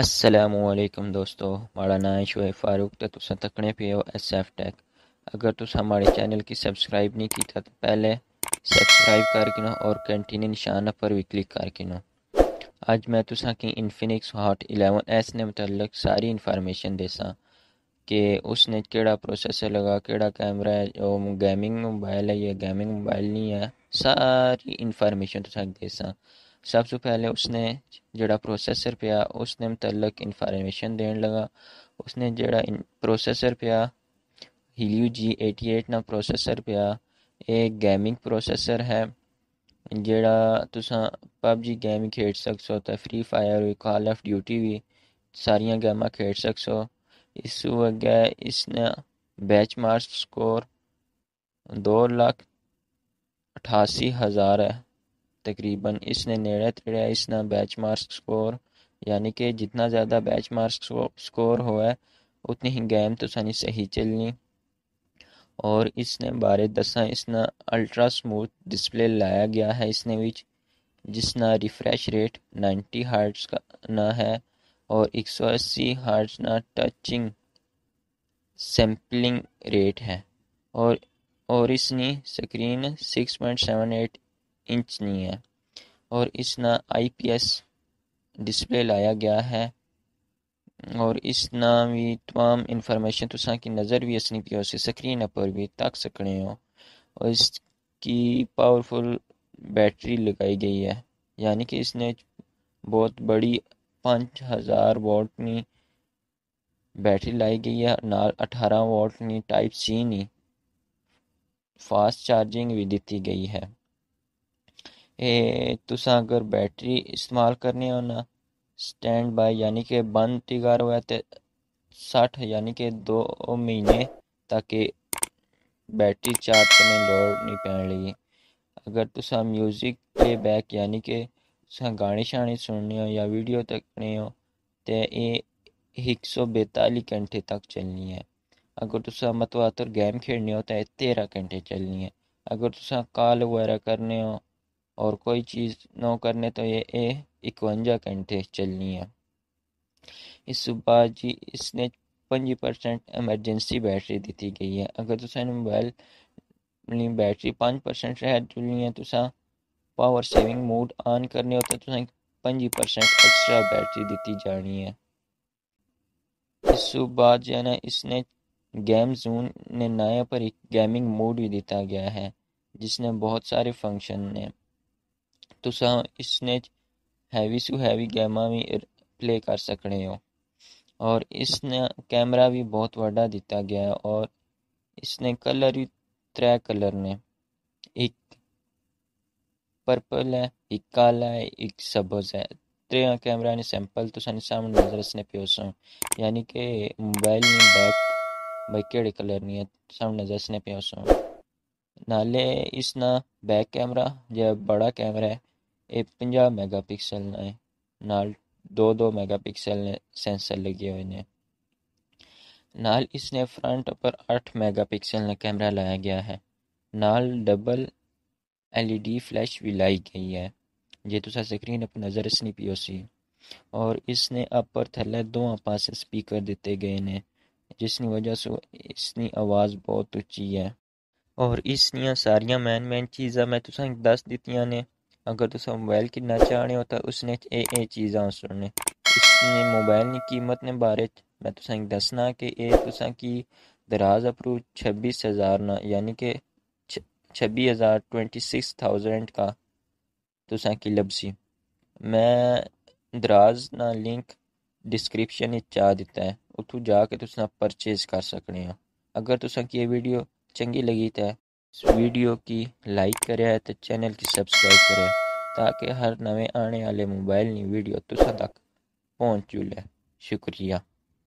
السلام علیکم دوستو ماڑا نام شعیب فاروق تو پہ ہو ایس ایف ٹیک اگر ہمارے چینل کی سبسکرائب نہیں کیتا تو پہلے سبسکرائب کر کے نو اور کنٹینیو نشان پر بھی کلک کر کے نو اج میں کی انفینکس ہاٹ 11 ایس نے متعلق ساری انفارمیشن دے سا کہ اس نے کیڑا پروسیسر لگا کیڑا کیمرہ ہے جو گیمنگ موبائل ہے گیمنگ موبائل نہیں ہے ساری انفارمیشن تساں دساں سب سے پہلے اس نے جڑا پروسیسر پیا اس نے متعلق انفارمیشن دین لگا اس نے جڑا پروسیسر پیا ہیلیو جی ایٹی ایٹ نا پروسیسر پیا ایک گیمنگ پروسیسر ہے جڑا تساں پب جی گیم کھیل سکسو تو Free Fire Call of Duty ساریاں سارا گیم سکس سکسو اس اس نے بیچ مارس سکور دو لاکھ اٹھاسی ہزار ہے تقریباً اس نے نیڑے تیڑے اس نے بیچ مارک سکور یعنی کہ جتنا زیادہ بیچ مارک سکور ہوا ہے اتنی ہی گیم تو سانی صحیح چلنی اور اس نے بارے دساں اس نے سموتھ ڈسپلے لایا گیا ہے اس نے جس نہ ریفریش ریٹ نائنٹی ہارٹس کا نہ ہے اور سو اسی ہارٹس نہ ٹچنگ سیمپلنگ ریٹ ہے اور اور اس نے screen six point seven eight inch نہیں ہے اور اس نہ آئی پی ایس ڈسپلے لایا گیا ہے اور اس نہ بھی تمام انفارمیشن کی نظر بھی پیو سے سکرین پر بھی تک سکنے ہو اور اس کی پاورفل بیٹری لگائی گئی ہے یعنی کہ اس نے بہت بڑی پانچ ہزار نی بیٹری لائی گئی ہے نال اٹھارہ نی ٹائپ سی نی فاسٹ چارجنگ بھی دیتی گئی ہے تم اگر بیٹری استعمال کرنی ہونا سٹینڈ بائی یعنی کہ بند تیگار ہوئے تے سٹھ یعنی کہ دو مہینے تاکہ بیٹری چارج کرنے لوڑ نہیں پہن لگی اگر تساں میوزک کے بیک یعنی کہ گانے شانے سننے ہو یا ویڈیو تکنے ہو تو یہ ایک سو بیتالی گھنٹے تک چلنی ہے اگر تساں متواتر گیم کھیلنے ہو تو تیرہ گھنٹے چلنی ہے اگر تساں کال وغیرہ کرنے ہو اور کوئی چیز نو کرنے تو یہ اے اکونجا گھنٹے چلنی ہے اس صبح جی اس نے پنجی پرسینٹ امرجنسی بیٹری دیتی گئی ہے اگر تسان موبائل بیٹری پانچ پرسینٹ چلنی ہے تو پاور سیونگ موڈ آن کرنے پنجی پرسینٹ ایکسٹرا بیٹری دیتی جانی ہے اس بعد جی نا اس نے گیم زون نے پر ایک گیمنگ موڈ بھی دیتا گیا ہے جس نے بہت سارے فنکشن نے تسا اس نے ہیوی سو ہیوی گیما بھی پلے کر سکنے ہو اور اس نے کیمرا بھی بہت واڈا دیتا گیا ہے اور اس نے کلر بھی تر کلر نے ایک پرپل ہے ایک کالا ہے ایک سبز ہے تر ترا نے سیمپل تو سن سامنے نظر اس نے پیسوں یعنی کہ موبائل بیک کہڑے کلر نہیں ہے سامنے نظر اس پیو سو نالے اس نا بیک کیمرہ جو بڑا کیمرہ ہے اے پنجا میگا پکسل ہے نال دو دو میگا پکسل نے سینسر لگے ہوئے نے نال اس نے فرنٹ پر اٹھ میگا پکسل نے کیمرہ لایا گیا ہے نال double L E D flash بھی لائی گئی ہے جے جی سکرین اوپر نظر اس نہیں پیو سی اور اس نے اپر تھے دونوں پاس سپیکر دیتے گئے نے جس نے وجہ سے اس نے آواز بہت اچھی ہے اور اس سارا مین مین چیزاں میں تص نے اگر توبائل کتنا چاہنے ہو تو اس نے چیزیں موبائل کی قیمت نے بارے میں تسنا کہ کی دراز اپرو چھبیس ہزار یعنی کہ چھبیس ہزار ٹوینٹی سکس تھاؤزینڈ کا تسا کی لبسی میں دراز نا لنک ڈسکرپشن تسا پرچیز کر سکنے ہاں۔ اگر کی یہ ویڈیو چنگی لگی اس ویڈیو کی لائک ہے تو چینل کی سبسکرائب کریا تاکہ ہر نویں آنے والے موبائل نی ویڈیو تسا تک پہنچ جلے شکریہ